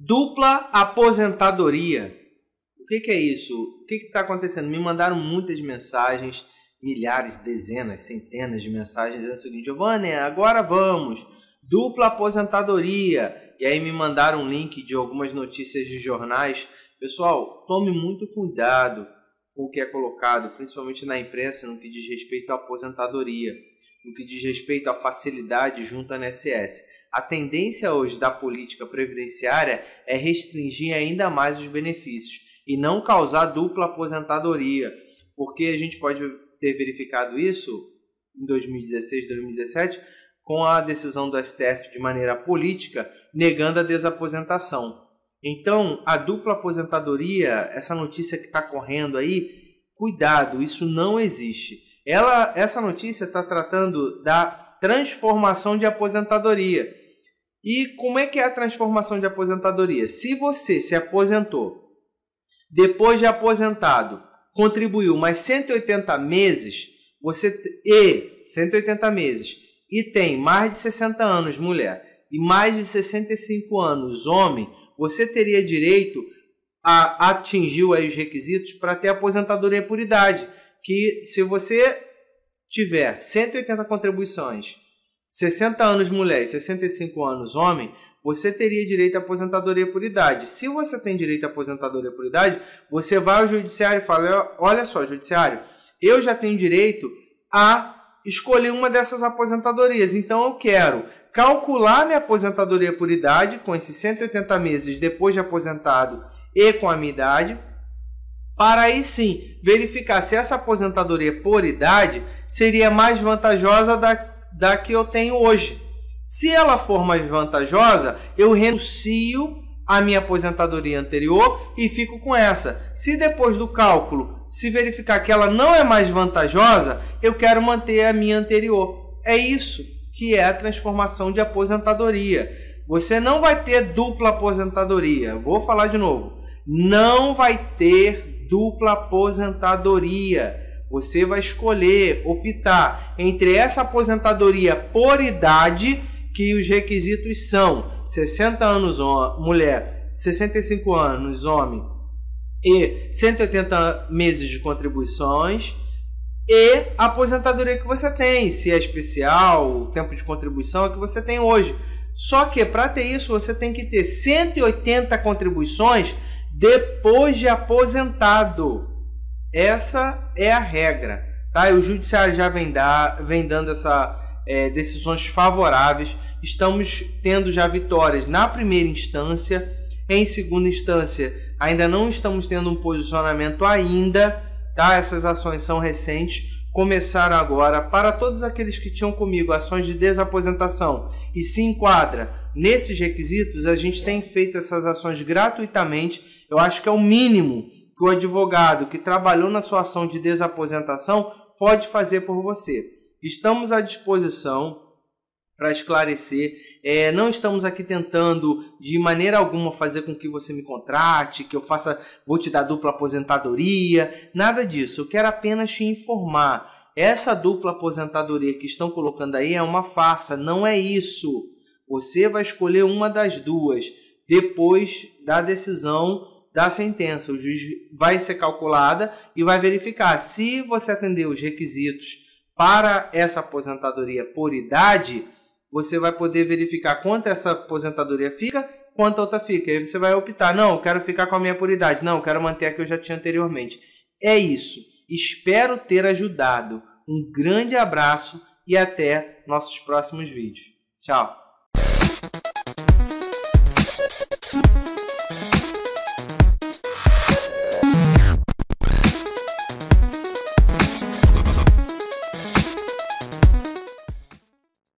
Dupla aposentadoria. O que, que é isso? O que está acontecendo? Me mandaram muitas mensagens, milhares, dezenas, centenas de mensagens. É o seguinte, Giovanni, agora vamos. Dupla aposentadoria. E aí me mandaram um link de algumas notícias de jornais. Pessoal, tome muito cuidado com o que é colocado, principalmente na imprensa, no que diz respeito à aposentadoria no que diz respeito à facilidade junto à NSS. A tendência hoje da política previdenciária é restringir ainda mais os benefícios e não causar dupla aposentadoria, porque a gente pode ter verificado isso em 2016, 2017, com a decisão do STF de maneira política negando a desaposentação. Então, a dupla aposentadoria, essa notícia que está correndo aí, cuidado, isso não existe. Ela, essa notícia está tratando da transformação de aposentadoria. E como é que é a transformação de aposentadoria? Se você se aposentou, depois de aposentado, contribuiu mais 180 meses, você e 180 meses e tem mais de 60 anos mulher e mais de 65 anos homem, você teria direito a atingir os requisitos para ter aposentadoria por idade que se você tiver 180 contribuições, 60 anos mulher e 65 anos homem, você teria direito à aposentadoria por idade. Se você tem direito à aposentadoria por idade, você vai ao judiciário e fala: olha só, judiciário, eu já tenho direito a escolher uma dessas aposentadorias. Então eu quero calcular minha aposentadoria por idade com esses 180 meses depois de aposentado e com a minha idade para aí sim verificar se essa aposentadoria por idade seria mais vantajosa da, da que eu tenho hoje. Se ela for mais vantajosa, eu renuncio à minha aposentadoria anterior e fico com essa. Se depois do cálculo se verificar que ela não é mais vantajosa, eu quero manter a minha anterior. É isso que é a transformação de aposentadoria. Você não vai ter dupla aposentadoria. Vou falar de novo. Não vai ter dupla aposentadoria. Você vai escolher, optar entre essa aposentadoria por idade, que os requisitos são 60 anos mulher, 65 anos homem e 180 meses de contribuições e a aposentadoria que você tem, se é especial, o tempo de contribuição que você tem hoje. Só que para ter isso você tem que ter 180 contribuições depois de aposentado. Essa é a regra, tá? E o judiciário já vem, dar, vem dando essa é, decisões favoráveis. Estamos tendo já vitórias na primeira instância, em segunda instância ainda não estamos tendo um posicionamento ainda, tá? Essas ações são recentes. Começaram agora para todos aqueles que tinham comigo ações de desaposentação e se enquadra nesses requisitos, a gente tem feito essas ações gratuitamente eu acho que é o mínimo que o advogado que trabalhou na sua ação de desaposentação pode fazer por você. Estamos à disposição para esclarecer. É, não estamos aqui tentando de maneira alguma fazer com que você me contrate, que eu faça, vou te dar dupla aposentadoria, nada disso. Eu quero apenas te informar. Essa dupla aposentadoria que estão colocando aí é uma farsa, não é isso. Você vai escolher uma das duas depois da decisão da sentença. O juiz vai ser calculada e vai verificar se você atender os requisitos para essa aposentadoria por idade, você vai poder verificar quanto essa aposentadoria fica, quanto a outra fica. Aí você vai optar, não, quero ficar com a minha por idade, não, quero manter a que eu já tinha anteriormente. É isso. Espero ter ajudado. Um grande abraço e até nossos próximos vídeos. Tchau!